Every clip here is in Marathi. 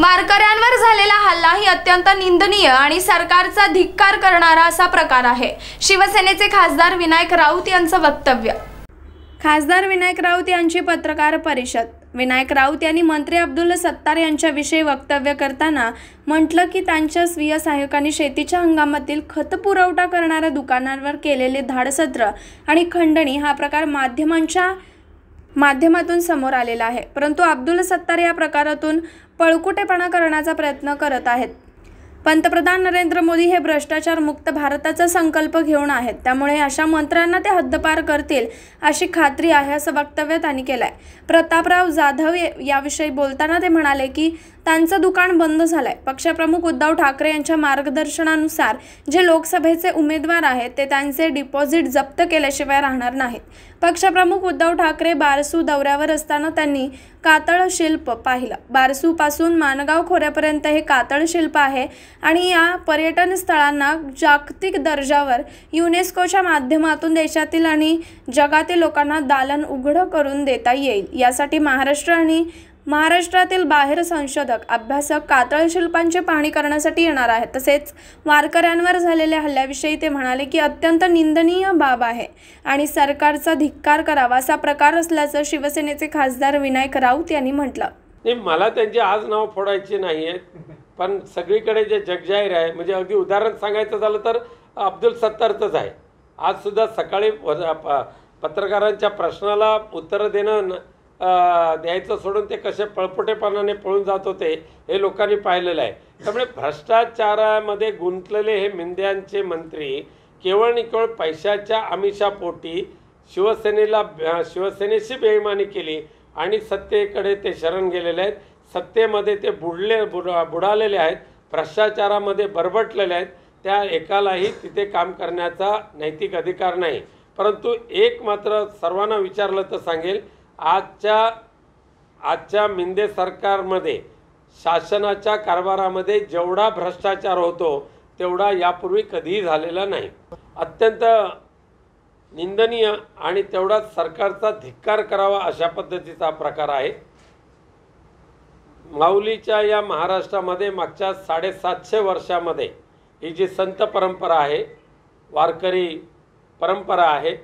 वारकऱ्यांवर झालेला हल्ला ही अत्यंत निंदनीय आणि सरकारचा धिक्कार करणारा असा प्रकार आहे शिवसेनेचे खासदार विनायक राऊत यांचं वक्तव्य खासदार विनायक राऊत यांची पत्रकार परिषद विनायक राऊत यांनी मंत्री अब्दुल सत्तार यांच्याविषयी वक्तव्य करताना म्हटलं की त्यांच्या स्वीय सहाय्यकांनी शेतीच्या हंगामातील खत पुरवठा करणाऱ्या दुकानांवर केलेले धाडसत्र आणि खंडणी हा प्रकार माध्यमांच्या माध्यमातून समोर आलेला आहे परंतु अब्दुल सत्तार या प्रकारातून पळकुटेपणा करण्याचा प्रयत्न करत आहेत पंतप्रधान नरेंद्र मोदी हे भ्रष्टाचार मुक्त भारताचा संकल्प घेऊन आहेत त्यामुळे अशा मंत्र्यांना ते हद्दपार करतील अशी खात्री आहे असं वक्तव्य त्यांनी केलं आहे प्रतापराव जाधव याविषयी बोलताना ते म्हणाले की त्यांचं दुकान बंद झालंय पक्षप्रमुख उद्धव ठाकरे यांच्या मार्गदर्शनानुसार जे लोकसभेचे उमेदवार आहेत ते त्यांचे डिपॉझिट जप्त केल्याशिवाय राहणार नाहीत पक्षप्रमुख उद्धव ठाकरे बारसू दौऱ्यावर असताना त्यांनी कातळ शिल्प पाहिलं बारसूपासून मानगाव खोऱ्यापर्यंत हे कातळ शिल्प आहे आणि या पर्यटन स्थळांना जागतिक दर्जावर युनेस्कोच्या माध्यमातून देशातील आणि जगातील लोकांना दालन उघडं करून देता येईल यासाठी महाराष्ट्र आणि महाराष्ट्रातील बाहेर संशोधक अभ्यासक कातळ शिल्पांची पाहणी करण्यासाठी येणार आहेत तसेच वारकऱ्यांवर झालेल्या हल्ल्याविषयी ते म्हणाले की अत्यंत निंदनीय बाब आहे आणि सरकारचा धिक्कार करावा असा प्रकार असल्याचं शिवसेनेचे खासदार विनायक राऊत यांनी म्हटलं नाही मला त्यांचे आज नाव फोडायचे नाही आहेत पण सगळीकडे जे जगजाहीर आहे म्हणजे अगदी उदाहरण सांगायचं झालं तर अब्दुल सत्तारचंच आहे आज सुद्धा सकाळी पत्रकारांच्या प्रश्नाला उत्तरं देणं द्यायचं सोडून ते कसे पळपुटेपणाने पळून जात होते हे लोकांनी पाहिलेलं आहे त्यामुळे भ्रष्टाचारामध्ये गुंतलेले हे मिंद्यांचे मंत्री केवळ आणि केवळ पैशाच्या आमिषापोटी शिवसेनेला शिवसेनेशी बेईमानी केली आणि सत्तेकडे ते शरण गेलेले आहेत सत्तेमध्ये ते बुडले बुड बुडालेले आहेत भ्रष्टाचारामध्ये बरबटलेले आहेत त्या एकालाही तिथे काम करण्याचा नैतिक अधिकार नाही परंतु एक मात्र सर्वांना विचारलं तर सांगेल आजच्या आजच्या मिंदे सरकारमध्ये शासनाच्या कारभारामध्ये जेवढा भ्रष्टाचार होतो तेवढा यापूर्वी कधीही झालेला नाही अत्यंत निंदनीय आणि तेवढाच सरकारचा धिक्कार करावा अशा पद्धतीचा प्रकार आहे माऊलीच्या या महाराष्ट्रामध्ये मागच्या साडेसातशे वर्षामध्ये ही जी संत परंपरा आहे वारकरी परंपरा आहे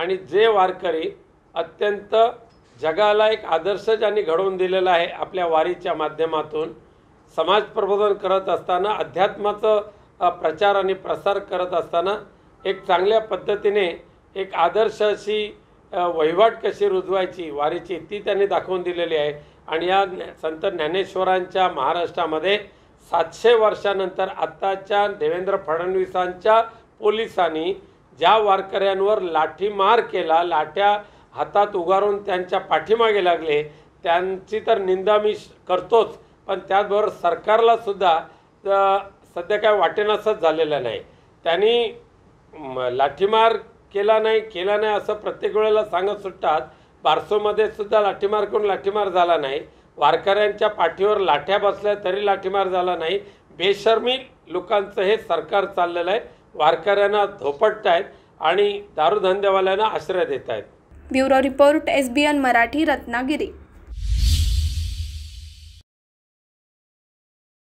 आणि जे वारकरी अत्यंत जगाला एक आदर्श ज्यांनी घडवून दिलेला आहे आपल्या वारीच्या माध्यमातून समाज प्रबोधन करत असताना अध्यात्माचं प्रचार आणि प्रसार करत असताना एक चांगल्या पद्धतीने एक आदर्श अशी वहिवाट कशी रुजवायची वारीची ती त्यांनी दाखवून दिलेली आहे आणि या संत ज्ञानेश्वरांच्या महाराष्ट्रामध्ये सातशे वर्षानंतर आत्ताच्या देवेंद्र फडणवीसांच्या पोलिसांनी ज्या वारकऱ्यांवर लाठीमार केला लाट्या हातात उगारून त्यांच्या पाठीमागे लागले त्यांची तर निंदा मी करतोच पण त्याचबरोबर सरकारलासुद्धा सध्या काय वाटेनासंच झालेलं नाही त्यांनी लाठीमार केला नाही केला नाही असं प्रत्येक वेळेला सांगत सुटतात बारसोमध्ये सुद्धा लाठीमार करून लाठीमार झाला नाही वारकऱ्यांच्या पाठीवर लाठ्या बसल्या तरी लाठीमार झाला नाही बेशर्मी लोकांचं हे सरकार चाललेलं आहे वारकऱ्यांना धोपटत आहेत आणि दारूधंद्यावाल्यांना आश्रय देत आहेत bureau report S B N Marathi Ratnagiri